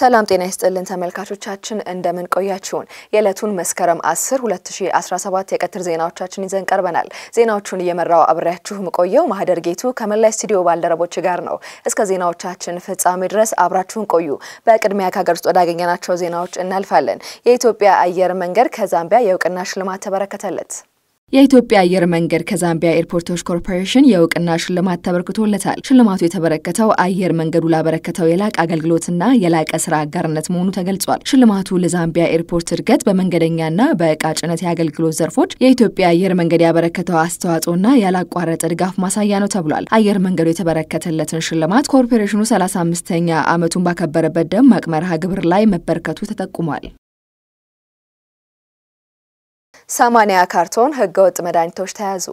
ሰላም ጤና ይስጥልን ተመልካቾቻችን፣ እንደምን ቆያችሁን? የዕለቱን መስከረም 10 2017 የቀትር ዜናዎቻችን ይዘን ቀርበናል። ዜናዎቹን እየመራው አብሬያችሁ ምቆየው ማህደር ጌቱ ከመላይ ስቱዲዮ ባልደረቦች ጋር ነው። እስከ ዜናዎቻችን ፍጻሜ ድረስ አብራችሁን ቆዩ። በቅድሚያ ከሀገር ውስጥ ወዳገኘናቸው ዜናዎች እናልፋለን። የኢትዮጵያ አየር መንገድ ከዛምቢያ የእውቅና ሽልማት ተበረከተለት። የኢትዮጵያ አየር መንገድ ከዛምቢያ ኤርፖርቶች ኮርፖሬሽን የእውቅና ሽልማት ተበርክቶለታል። ሽልማቱ የተበረከተው አየር መንገዱ ላበረከተው የላቀ አገልግሎትና የላቀ ስራ አጋርነት መሆኑ ተገልጿል። ሽልማቱ ለዛምቢያ ኤርፖርት እድገት በመንገደኛና በእቃ ጭነት የአገልግሎት ዘርፎች የኢትዮጵያ አየር መንገድ ያበረከተው አስተዋጽኦና ያላቋረጠ ድጋፍ ማሳያ ነው ተብሏል። አየር መንገዱ የተበረከተለትን ሽልማት ኮርፖሬሽኑ 35ኛ ዓመቱን ባከበረበት ደማቅ መርሃ ግብር ላይ መበርከቱ ተጠቁሟል። ሰማንያ ካርቶን ህገወጥ መድኃኒቶች ተያዙ።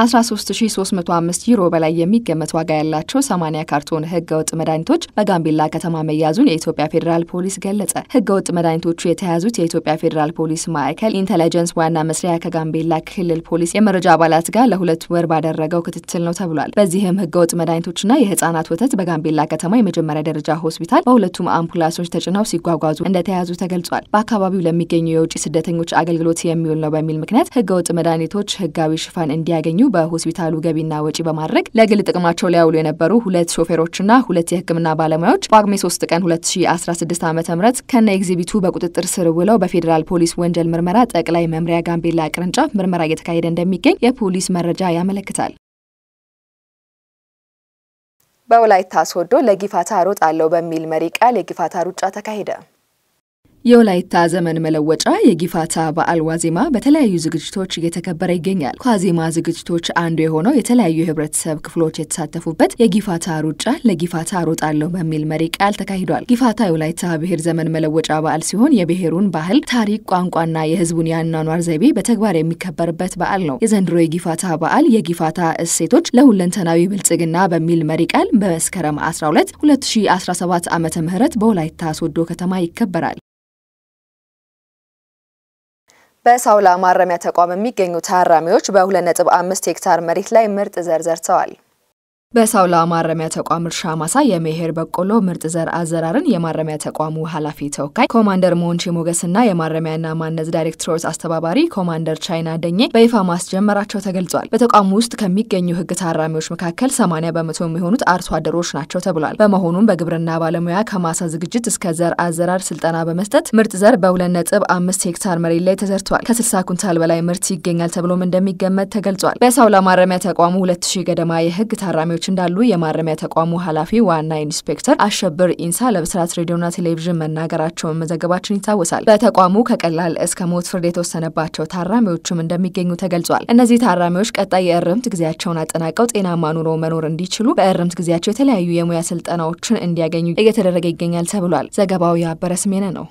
13305 ዩሮ በላይ የሚገመት ዋጋ ያላቸው 80 ካርቶን ህገወጥ መድኃኒቶች በጋምቤላ ከተማ መያዙን የኢትዮጵያ ፌዴራል ፖሊስ ገለጸ። ህገወጥ መድኃኒቶቹ የተያዙት የኢትዮጵያ ፌዴራል ፖሊስ ማዕከል ኢንተለጀንስ ዋና መስሪያ ከጋምቤላ ክልል ፖሊስ የመረጃ አባላት ጋር ለሁለት ወር ባደረገው ክትትል ነው ተብሏል። በዚህም ህገወጥ መድኃኒቶችና የህፃናት ወተት በጋምቤላ ከተማ የመጀመሪያ ደረጃ ሆስፒታል በሁለቱም አምቡላንሶች ተጭነው ሲጓጓዙ እንደተያዙ ተገልጿል። በአካባቢው ለሚገኙ የውጭ ስደተኞች አገልግሎት የሚውል ነው በሚል ምክንያት ህገወጥ መድኃኒቶች ህጋዊ ሽፋን እንዲያገኙ እንደሚገኙ በሆስፒታሉ ገቢና ወጪ በማድረግ ለግል ጥቅማቸው ሊያውሉ የነበሩ ሁለት ሾፌሮችና ሁለት የሕክምና ባለሙያዎች በጳጉሜ 3 ቀን 2016 ዓ ም ከነ ኤግዚቢቱ በቁጥጥር ስር ውለው በፌዴራል ፖሊስ ወንጀል ምርመራ ጠቅላይ መምሪያ ጋምቤላ ቅርንጫፍ ምርመራ እየተካሄደ እንደሚገኝ የፖሊስ መረጃ ያመለክታል። በወላይታ ሶዶ ለጊፋታ አለው በሚል መሪ ቃል የጊፋታ ሩጫ ተካሄደ። የወላይታ ዘመን መለወጫ የጊፋታ በዓል ዋዜማ በተለያዩ ዝግጅቶች እየተከበረ ይገኛል። ከዋዜማ ዝግጅቶች አንዱ የሆነው የተለያዩ የህብረተሰብ ክፍሎች የተሳተፉበት የጊፋታ ሩጫ ለጊፋታ ሮጣለሁ በሚል መሪ ቃል ተካሂዷል። ጊፋታ የወላይታ ብሔር ዘመን መለወጫ በዓል ሲሆን የብሔሩን ባህል፣ ታሪክ፣ ቋንቋና የህዝቡን የአኗኗር ዘይቤ በተግባር የሚከበርበት በዓል ነው። የዘንድሮ የጊፋታ በዓል የጊፋታ እሴቶች ለሁለንተናዊ ብልጽግና በሚል መሪ ቃል በመስከረም 12 2017 ዓ ም በወላይታ ሶዶ ከተማ ይከበራል። በሳውላ ማረሚያ ተቋም የሚገኙ ታራሚዎች በ2.5 ሄክታር መሬት ላይ ምርጥ ዘር ዘርተዋል። በሳውላ ማረሚያ ተቋም እርሻ ማሳ የመኸር በቆሎ ምርጥ ዘር አዘራርን የማረሚያ ተቋሙ ኃላፊ ተወካይ ኮማንደር ሞንቺ ሞገስና የማረሚያና ማነዝ ዳይሬክቶሬት አስተባባሪ ኮማንደር ቻይና ደኜ በይፋ ማስጀመራቸው ተገልጿል። በተቋሙ ውስጥ ከሚገኙ ሕግ ታራሚዎች መካከል 80 በመቶ የሚሆኑት አርሶ አደሮች ናቸው ተብሏል። በመሆኑም በግብርና ባለሙያ ከማሳ ዝግጅት እስከ ዘር አዘራር ስልጠና በመስጠት ምርጥ ዘር በ2.5 ሄክታር መሬት ላይ ተዘርቷል። ከ60 ኩንታል በላይ ምርት ይገኛል ተብሎም እንደሚገመት ተገልጿል። በሳውላ ማረሚያ ተቋሙ 2000 ገደማ የሕግ ታራሚዎች ተማሪዎች እንዳሉ የማረሚያ ተቋሙ ኃላፊ ዋና ኢንስፔክተር አሸብር ኢንሳ ለብስራት ሬዲዮና ቴሌቪዥን መናገራቸውን መዘገባችን ይታወሳል። በተቋሙ ከቀላል እስከ ሞት ፍርድ የተወሰነባቸው ታራሚዎችም እንደሚገኙ ተገልጿል። እነዚህ ታራሚዎች ቀጣይ የእርምት ጊዜያቸውን አጠናቀው ጤናማ ኑሮ መኖር እንዲችሉ በእርምት ጊዜያቸው የተለያዩ የሙያ ስልጠናዎችን እንዲያገኙ እየተደረገ ይገኛል ተብሏል። ዘገባው ያበረ ስሜነ ነው።